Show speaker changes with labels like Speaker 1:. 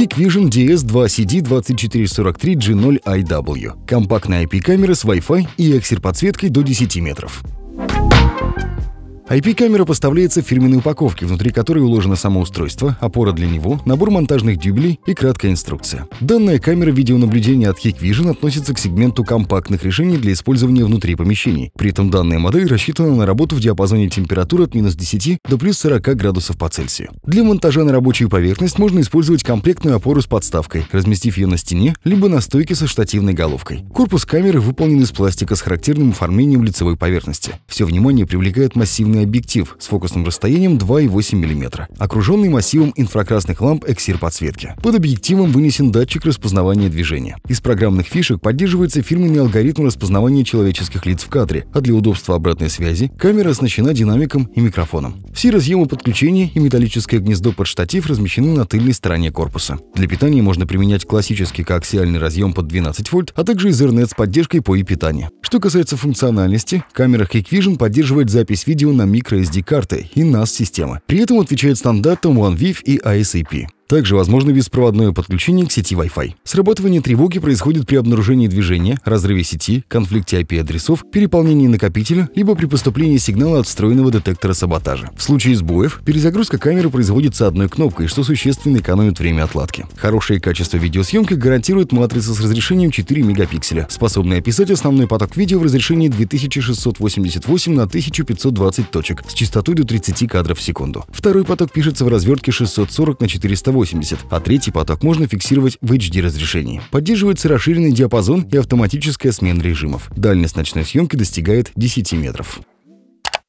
Speaker 1: Hikvision DS2CD2443G0IW. Компактная IP-камера с Wi-Fi и эксер-подсветкой до 10 метров. IP-камера поставляется в фирменной упаковке, внутри которой уложено само устройство, опора для него, набор монтажных дюбелей и краткая инструкция. Данная камера видеонаблюдения от Hikvision относится к сегменту компактных решений для использования внутри помещений. При этом данная модель рассчитана на работу в диапазоне температур от минус 10 до плюс 40 градусов по Цельсию. Для монтажа на рабочую поверхность можно использовать комплектную опору с подставкой, разместив ее на стене, либо на стойке со штативной головкой. Корпус камеры выполнен из пластика с характерным оформлением лицевой поверхности. Все внимание привлекает массивные крупный объектив с фокусным расстоянием 2,8 мм, окруженный массивом инфракрасных ламп эксир подсветки. Под объективом вынесен датчик распознавания движения. Из программных фишек поддерживается фирменный алгоритм распознавания человеческих лиц в кадре, а для удобства обратной связи камера оснащена динамиком и микрофоном. Все разъемы подключения и металлическое гнездо под штатив размещены на тыльной стороне корпуса. Для питания можно применять классический коаксиальный разъем под 12 вольт, а также Ethernet с поддержкой по и питанию. Что касается функциональности, камера Hikvision поддерживает запись видео на микро SD-карты и NAS-системы. При этом отвечает стандартам OneVIF и ISAP. Также возможно беспроводное подключение к сети Wi-Fi. Срабатывание тревоги происходит при обнаружении движения, разрыве сети, конфликте IP-адресов, переполнении накопителя, либо при поступлении сигнала от встроенного детектора саботажа. В случае сбоев перезагрузка камеры производится одной кнопкой, что существенно экономит время отладки. Хорошее качество видеосъемки гарантирует матрица с разрешением 4 мегапикселя, способная описать основной поток видео в разрешении 2688 на 1520 точек с частотой до 30 кадров в секунду. Второй поток пишется в развертке 640 на 480 1080, а третий поток можно фиксировать в HD разрешении. Поддерживается расширенный диапазон и автоматическая смена режимов. Дальность ночной съемки достигает 10 метров.